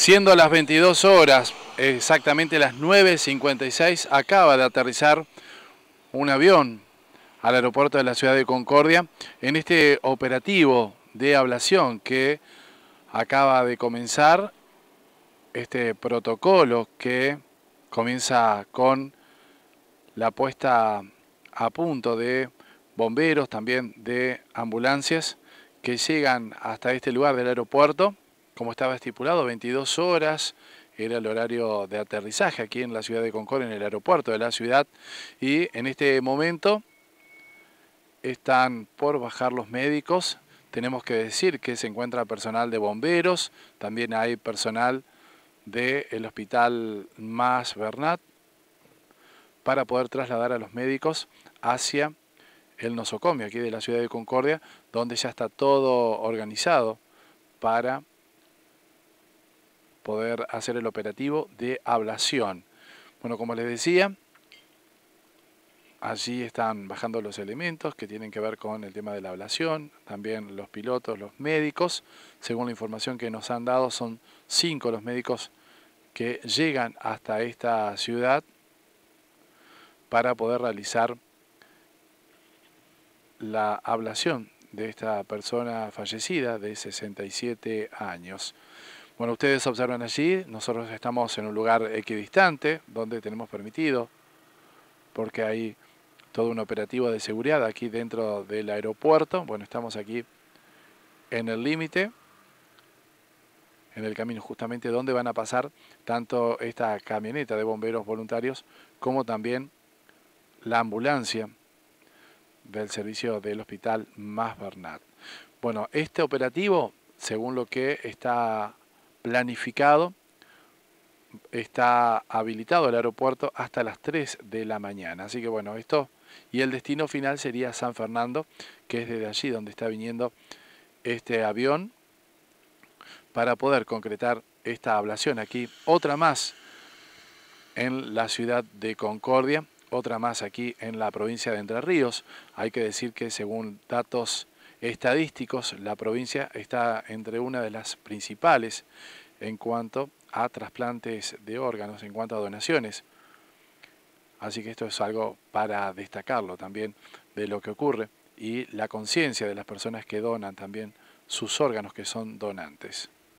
Siendo las 22 horas, exactamente las 9.56, acaba de aterrizar un avión al aeropuerto de la ciudad de Concordia en este operativo de ablación que acaba de comenzar, este protocolo que comienza con la puesta a punto de bomberos, también de ambulancias que llegan hasta este lugar del aeropuerto como estaba estipulado, 22 horas era el horario de aterrizaje aquí en la ciudad de Concordia, en el aeropuerto de la ciudad. Y en este momento están por bajar los médicos. Tenemos que decir que se encuentra personal de bomberos, también hay personal del hospital Más Bernat para poder trasladar a los médicos hacia el nosocomio aquí de la ciudad de Concordia, donde ya está todo organizado para poder hacer el operativo de ablación. Bueno, como les decía, allí están bajando los elementos que tienen que ver con el tema de la ablación, también los pilotos, los médicos. Según la información que nos han dado, son cinco los médicos que llegan hasta esta ciudad para poder realizar la ablación de esta persona fallecida de 67 años. Bueno, ustedes observan allí, nosotros estamos en un lugar equidistante, donde tenemos permitido, porque hay todo un operativo de seguridad aquí dentro del aeropuerto. Bueno, estamos aquí en el límite, en el camino justamente donde van a pasar tanto esta camioneta de bomberos voluntarios como también la ambulancia del servicio del hospital Más Bernat. Bueno, este operativo, según lo que está planificado, está habilitado el aeropuerto hasta las 3 de la mañana. Así que bueno, esto y el destino final sería San Fernando, que es desde allí donde está viniendo este avión para poder concretar esta ablación aquí. Otra más en la ciudad de Concordia, otra más aquí en la provincia de Entre Ríos. Hay que decir que según datos estadísticos, la provincia está entre una de las principales en cuanto a trasplantes de órganos, en cuanto a donaciones. Así que esto es algo para destacarlo también de lo que ocurre y la conciencia de las personas que donan también sus órganos que son donantes.